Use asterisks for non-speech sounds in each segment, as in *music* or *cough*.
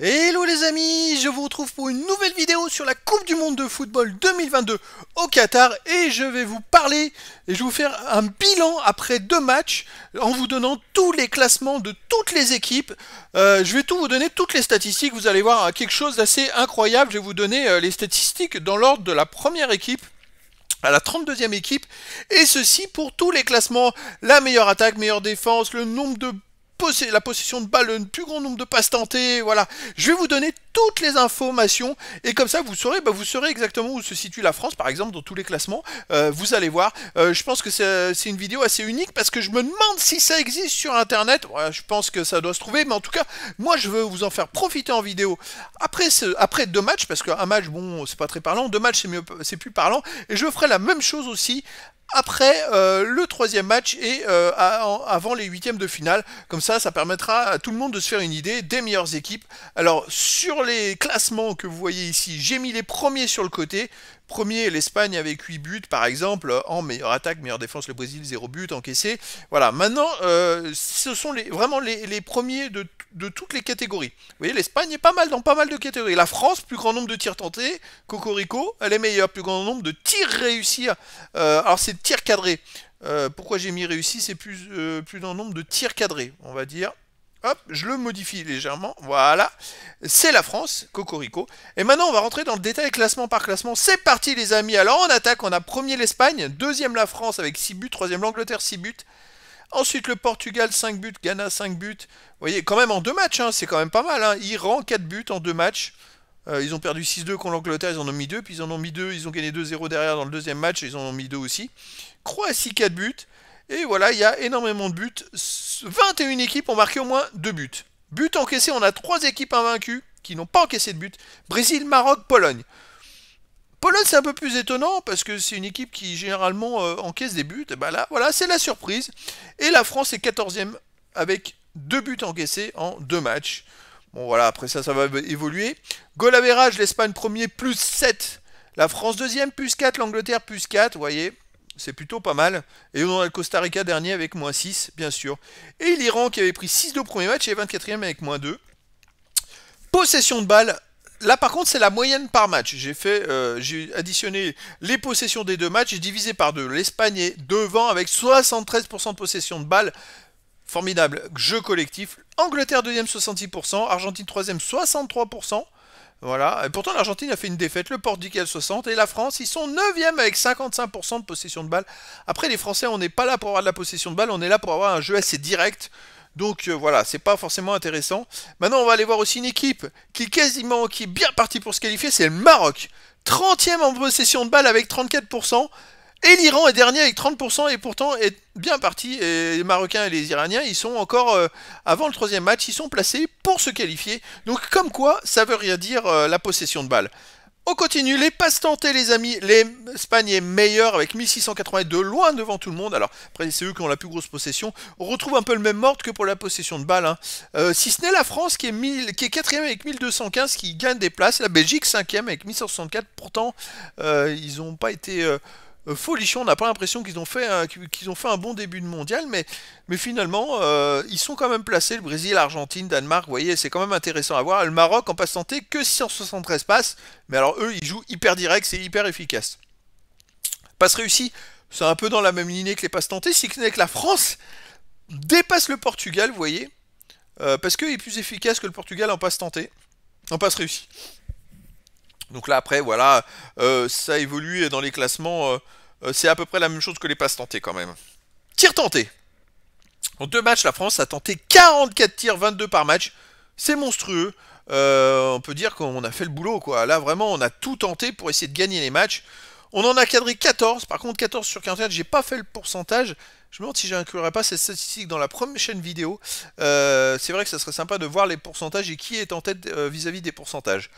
Hello les amis, je vous retrouve pour une nouvelle vidéo sur la Coupe du Monde de Football 2022 au Qatar et je vais vous parler et je vais vous faire un bilan après deux matchs en vous donnant tous les classements de toutes les équipes. Euh, je vais tout vous donner, toutes les statistiques, vous allez voir euh, quelque chose d'assez incroyable. Je vais vous donner euh, les statistiques dans l'ordre de la première équipe à la 32e équipe, et ceci pour tous les classements, la meilleure attaque, meilleure défense, le nombre de la possession de balles, le plus grand nombre de passes tentées, voilà. Je vais vous donner toutes les informations et comme ça vous saurez, bah, vous saurez exactement où se situe la France, par exemple dans tous les classements. Euh, vous allez voir. Euh, je pense que euh, c'est une vidéo assez unique parce que je me demande si ça existe sur Internet. je pense que ça doit se trouver, mais en tout cas, moi je veux vous en faire profiter en vidéo après ce, après deux matchs parce qu'un match bon c'est pas très parlant, deux matchs c'est c'est plus parlant et je ferai la même chose aussi après euh, le troisième match et euh, avant les huitièmes de finale. Comme ça, ça permettra à tout le monde de se faire une idée des meilleures équipes. Alors sur les classements que vous voyez ici, j'ai mis les premiers sur le côté, Premier, l'Espagne avec 8 buts, par exemple, en meilleure attaque, meilleure défense, le Brésil, 0 but encaissé. Voilà, maintenant, euh, ce sont vraiment les, premiers de, toutes les catégories. Vous voyez, l'Espagne est pas mal dans pas mal de catégories. La France, plus grand nombre de tirs tentés, Cocorico, elle est meilleure, plus grand nombre de tirs réussis. Euh, alors, c'est tirs cadrés. Euh, pourquoi j'ai mis réussi C'est plus, plus nombre de tirs cadrés, on va dire. Hop, je le modifie légèrement. Voilà. C'est la France, Cocorico. Et maintenant, on va rentrer dans le détail classement par classement. C'est parti, les amis. Alors, on attaque, on a premier l'Espagne, deuxième la France avec 6 buts, troisième l'Angleterre, 6 buts. Ensuite, le Portugal, 5 buts, Ghana, 5 buts. Vous voyez, quand même en deux matchs, hein, c'est quand même pas mal. Hein. Iran, 4 buts en deux matchs. Euh, ils ont perdu 6-2 contre l'Angleterre, ils en ont mis 2, puis ils en ont mis 2, ils ont gagné 2-0 derrière dans le deuxième match, ils en ont mis 2 aussi. Croatie 4 buts, et voilà, il y a énormément de buts. 21 équipes ont marqué au moins 2 buts. But encaissé, on a 3 équipes invaincues qui n'ont pas encaissé de buts, Brésil, Maroc, Pologne. Pologne, c'est un peu plus étonnant parce que c'est une équipe qui généralement euh, encaisse des buts. Et ben là, voilà, c'est la surprise. Et la France est 14e avec 2 buts encaissés en 2 matchs. Bon voilà, après ça, ça va évoluer. Goal l'Espagne premier, plus 7. La France deuxième, plus 4. L'Angleterre, plus 4. Vous voyez, c'est plutôt pas mal. Et on a le Costa Rica dernier avec moins 6, bien sûr. Et l'Iran qui avait pris 6 de premier match et 24 e avec moins 2. Possession de balle. Là par contre c'est la moyenne par match. J'ai fait, euh, j'ai additionné les possessions des deux matchs, j'ai divisé par deux. L'Espagne est devant avec 73% de possession de balle. Formidable jeu collectif. Angleterre deuxième 66%, Argentine troisième 63%, voilà. Et pourtant, l'Argentine a fait une défaite, le Portugal 60 et la France, ils sont 9e avec 55% de possession de balle. Après, les Français, on n'est pas là pour avoir de la possession de balle, on est là pour avoir un jeu assez direct. Donc euh, voilà, c'est pas forcément intéressant. Maintenant, on va aller voir aussi une équipe qui est quasiment, qui est bien partie pour se qualifier, c'est le Maroc. 30e en possession de balle avec 34%. Et l'Iran est dernier avec 30% et pourtant est bien parti. Et les Marocains et les Iraniens, ils sont encore, euh, avant le troisième match, ils sont placés pour se qualifier. Donc comme quoi, ça veut rien dire euh, la possession de balle. On continue, les passes tentées les amis, l'Espagne est meilleure avec 1682, loin devant tout le monde, alors après c'est eux qui ont la plus grosse possession, on retrouve un peu le même mort que pour la possession de balle, hein. euh, si ce n'est la France qui est, 1000, qui est 4 avec 1215 qui gagne des places, la Belgique 5ème avec 1164, pourtant ils n'ont pas été... Euh, folichon, on n'a pas l'impression qu'ils ont, fait un, ont fait un bon début de mondial, mais, mais finalement, euh, ils sont quand même placés, le Brésil, l'Argentine, Danemark, vous voyez, c'est quand même intéressant à voir. Le Maroc, en passe tenté que 673 passes, mais alors eux, ils jouent hyper direct, c'est hyper efficace. Passe réussie, c'est un peu dans la même lignée que les passes tentées, si ce n'est que la France dépasse le Portugal, vous voyez, euh, parce qu'il est plus efficace que le Portugal en passe tentée, en passe réussie. Donc là après voilà, euh, ça évolue dans les classements, euh, euh, c'est à peu près la même chose que les passes tentées quand même. Tirs tentés En deux matchs, la France a tenté 44 tirs, 22 par match. C'est monstrueux. on peut dire qu'on a fait le boulot quoi. Là vraiment on a tout tenté pour essayer de gagner les matchs. On en a cadré 14, par contre 14 sur 44, j'ai pas fait le pourcentage. Je me demande si j'inclurai pas cette statistique dans la prochaine vidéo. c'est vrai que ça serait sympa de voir les pourcentages et qui est en tête vis à -vis des pourcentages.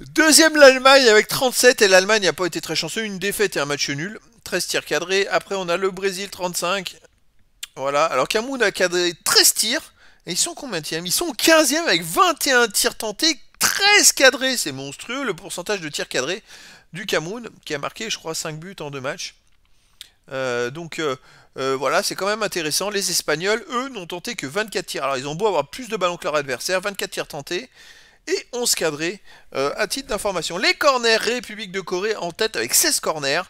Deuxième l'Allemagne avec 37 et l'Allemagne n'a pas été très chanceuse, une défaite et un match nul, 13 tirs cadrés. Après on a le Brésil 35. Voilà, alors Camoun a cadré 13 tirs et ils sont combien Ils sont 15e avec 21 tirs tentés, 13 cadrés, c'est monstrueux le pourcentage de tirs cadrés du Cameroun qui a marqué je crois 5 buts en 2 matchs. Euh, donc euh, euh, voilà, c'est quand même intéressant. Les Espagnols, eux, n'ont tenté que 24 tirs. Alors ils ont beau avoir plus de ballons que leur adversaire, 24 tirs tentés et 11 cadrés. Euh, à titre d'information, les corners, République de Corée en tête avec 16 corners.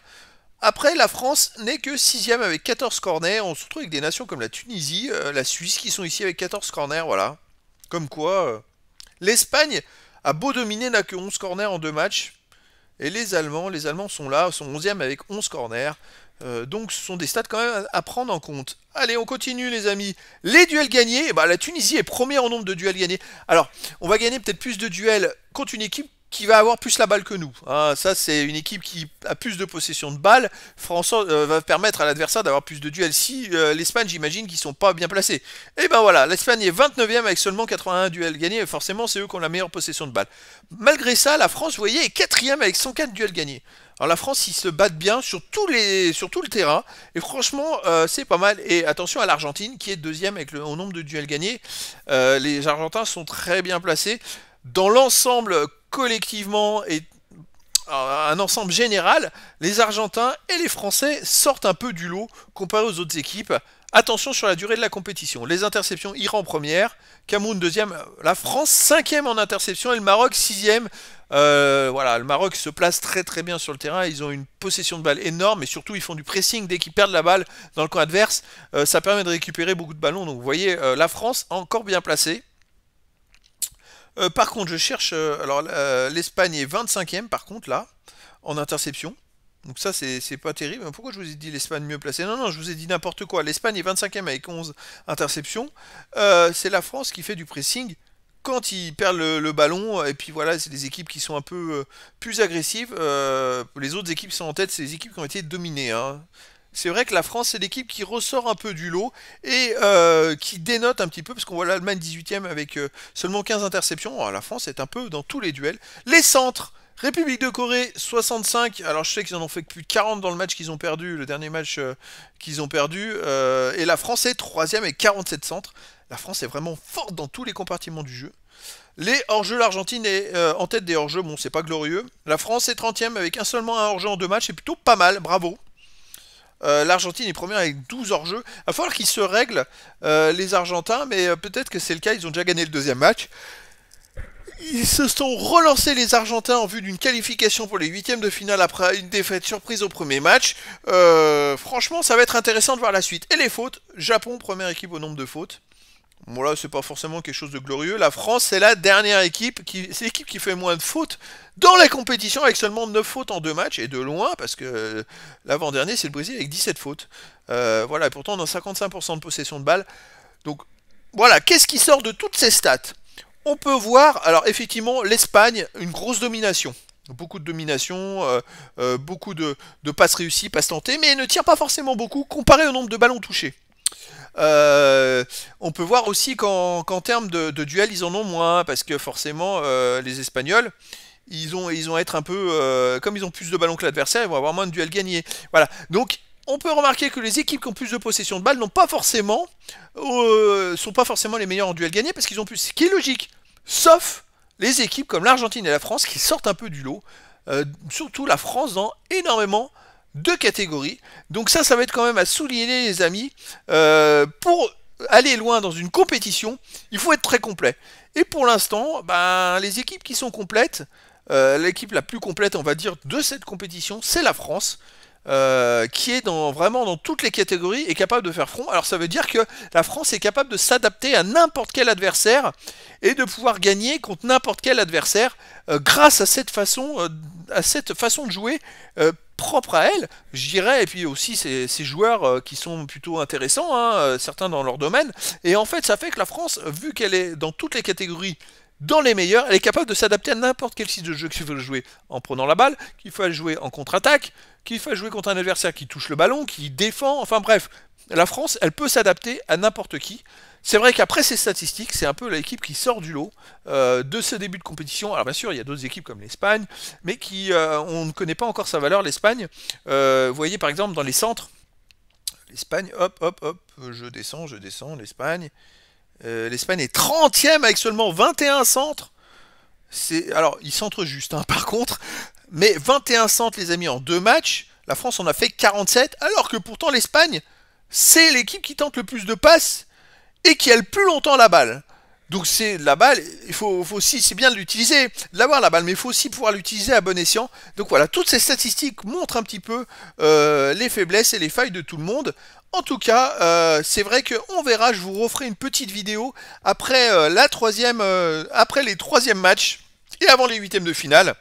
Après, la France n'est que 6ème avec 14 corners. On se retrouve avec des nations comme la Tunisie, euh, la Suisse qui sont ici avec 14 corners, voilà. Comme quoi, euh, l'Espagne a beau dominer, n'a que 11 corners en deux matchs. Et les Allemands, les Allemands sont là, sont 11e avec 11 corners. Euh, donc ce sont des stats quand même à, prendre en compte. Allez, on continue les amis. Les duels gagnés, bah, la Tunisie est première en nombre de duels gagnés. Alors, on va gagner peut-être plus de duels contre une équipe qui va avoir plus la balle que nous. Hein. ça, c'est une équipe qui a plus de possession de balles France euh, va permettre à l'adversaire d'avoir plus de duels si euh, l'Espagne, j'imagine, qu'ils sont pas bien placés. Et eh ben voilà, l'Espagne est 29e avec seulement 81 duels gagnés. Et forcément, c'est eux qui ont la meilleure possession de balle. Malgré ça, la France, vous voyez, est 4 avec 104 duels gagnés. Alors la France, ils se battent bien sur, tous les, tout le terrain. Et franchement, euh, c'est pas mal. Et attention à l'Argentine, qui est deuxième avec le, au nombre de duels gagnés. Euh, les Argentins sont très bien placés. Dans l'ensemble, collectivement, et euh, un ensemble général, les Argentins et les Français sortent un peu du lot comparé aux autres équipes. Attention sur la durée de la compétition. Les interceptions, Iran première, Cameroun deuxième, la France cinquième en interception et le Maroc sixième. Euh, voilà, le Maroc se place très très bien sur le terrain. Ils ont une possession de balle énorme et surtout ils font du pressing dès qu'ils perdent la balle dans le camp adverse. Euh, ça permet de récupérer beaucoup de ballons. Donc vous voyez, euh, la France encore bien placée. par contre, je cherche. alors l'Espagne est 25e par contre là en interception. Donc ça, c'est pas terrible. Pourquoi je vous ai dit l'Espagne mieux placée Non, non, je vous ai dit n'importe quoi. L'Espagne est 25e avec 11 interceptions. Euh, c'est la France qui fait du pressing quand ils perdent le, ballon. Et puis voilà, c'est des équipes qui sont un peu euh, plus agressives. Euh, les autres équipes sont en tête, c'est les équipes qui ont été dominées. Hein. C'est vrai que la France, c'est l'équipe qui ressort un peu du lot et qui dénote un petit peu, parce qu'on voit l'Allemagne 18e avec seulement 15 interceptions. Ah, la France est un peu dans tous les duels. Les centres République de Corée 65. Alors je sais qu'ils en ont fait plus de 40 dans le match qu'ils ont perdu, le dernier match euh, qu'ils ont perdu. Euh, et la France est troisième avec 47 centres. La France est vraiment forte dans tous les compartiments du jeu. Les hors-jeux, l'Argentine est euh, en tête des hors-jeux. Bon, c'est pas glorieux. La France est 30ème avec un seulement un hors-jeu en deux matchs. C'est plutôt pas mal, bravo. L'Argentine est première avec 12 hors-jeux. Il va falloir qu'ils se règlent, les Argentins, mais peut-être que c'est le cas. Ils ont déjà gagné le deuxième match ils se sont relancés les Argentins en vue d'une qualification pour les huitièmes de finale après une défaite surprise au premier match. Euh, franchement, ça va être intéressant de voir la suite. Et les fautes, Japon, première équipe au nombre de fautes. Bon là, c'est pas forcément quelque chose de glorieux. La France, c'est la dernière équipe, qui, c'est l'équipe qui fait moins de fautes dans la compétition avec seulement 9 fautes en deux matchs et de loin parce que l'avant-dernier, c'est le Brésil avec 17 fautes. Euh, voilà, et pourtant on a 55% de possession de balles. Donc voilà, qu'est-ce qui sort de toutes ces stats on peut voir, alors effectivement, l'Espagne, une grosse domination. Beaucoup de domination, euh, euh, beaucoup de, passes réussies, passes tentées, mais elle ne tire pas forcément beaucoup comparé au nombre de ballons touchés. Euh, on peut voir aussi qu'en termes de, duels duel, ils en ont moins, parce que forcément, les Espagnols, ils ont, ils être un peu. comme ils ont plus de ballons que l'adversaire, ils vont avoir moins de duels gagnés. Voilà. Donc, on peut remarquer que les équipes qui ont plus de possession de balles n'ont pas forcément euh, sont pas forcément les meilleures en duel gagné parce qu'ils ont plus. Ce qui est logique. Sauf les équipes comme l'Argentine et la France qui sortent un peu du lot. Euh, surtout la France dans énormément de catégories. Donc ça, ça va être quand même à souligner les amis. Euh, pour aller loin dans une compétition, il faut être très complet. Et pour l'instant, ben, les équipes qui sont complètes, l'équipe la plus complète, on va dire, de cette compétition, c'est la France. Euh, qui est dans, vraiment dans toutes les catégories, est capable de faire front. Alors ça veut dire que la France est capable de s'adapter à n'importe quel adversaire et de pouvoir gagner contre n'importe quel adversaire euh, grâce à cette façon, euh, à cette façon de jouer propre à elle, je et puis aussi ces, joueurs qui sont plutôt intéressants, hein, certains dans leur domaine, et en fait ça fait que la France, vu qu'elle est dans toutes les catégories dans les meilleurs, elle est capable de s'adapter à n'importe quel type de jeu qu'il faut jouer en prenant la balle, qu'il faut jouer en contre-attaque, qu'il faut jouer contre un adversaire qui touche le ballon, qui défend, enfin bref, la France, elle peut s'adapter à n'importe qui. C'est vrai qu'après ces statistiques, c'est un peu l'équipe qui sort du lot euh, de ce début de compétition. Alors bien sûr, il y a d'autres équipes comme l'Espagne, mais qui euh, on ne connaît pas encore sa valeur. L'Espagne, euh, vous voyez par exemple dans les centres, l'Espagne, hop, hop, hop, je descends, je descends, l'Espagne. Euh, L'Espagne est 30 ème avec seulement 21 centres. Alors, ils centrent juste, hein, *laughs* par contre. Mais 21 centres, les amis, en deux matchs. La France en a fait 47, alors que pourtant l'Espagne, c'est l'équipe qui tente le plus de passes et qui a le plus longtemps la balle. Donc c'est la balle, il faut, aussi, c'est bien de l'utiliser, de l'avoir la balle, mais il faut aussi pouvoir l'utiliser à bon escient. Donc voilà, toutes ces statistiques montrent un petit peu euh, les faiblesses et les failles de tout le monde. En tout cas, euh, c'est vrai qu'on verra, je vous referai une petite vidéo après, euh, la troisième, après les troisièmes matchs et avant les huitièmes de finale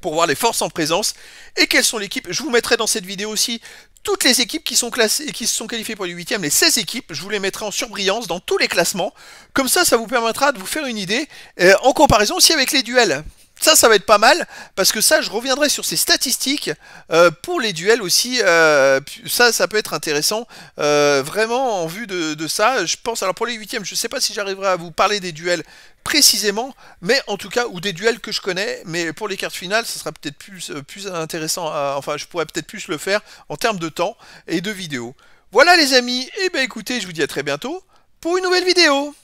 pour voir les forces en présence et quelles sont l'équipe Je vous mettrai dans cette vidéo aussi toutes les équipes qui sont classées et qui se sont qualifiées pour les e les 16 équipes, je vous les mettrai en surbrillance dans tous les classements. Comme ça, ça vous permettra de vous faire une idée euh, en comparaison aussi avec les duels. Ça, ça va être pas mal, parce que ça, je reviendrai sur ces statistiques euh, pour les duels aussi. Euh, ça, ça peut être intéressant, vraiment en vue de, ça. Je pense, alors pour les huitièmes, je sais pas si j'arriverai à vous parler des duels précisément, mais en tout cas, ou des duels que je connais, mais pour les cartes finales, ça sera peut-être plus, euh, plus intéressant, enfin je pourrais peut-être plus le faire en termes de temps et de vidéo. Voilà les amis, et eh ben écoutez, je vous dis à très bientôt pour une nouvelle vidéo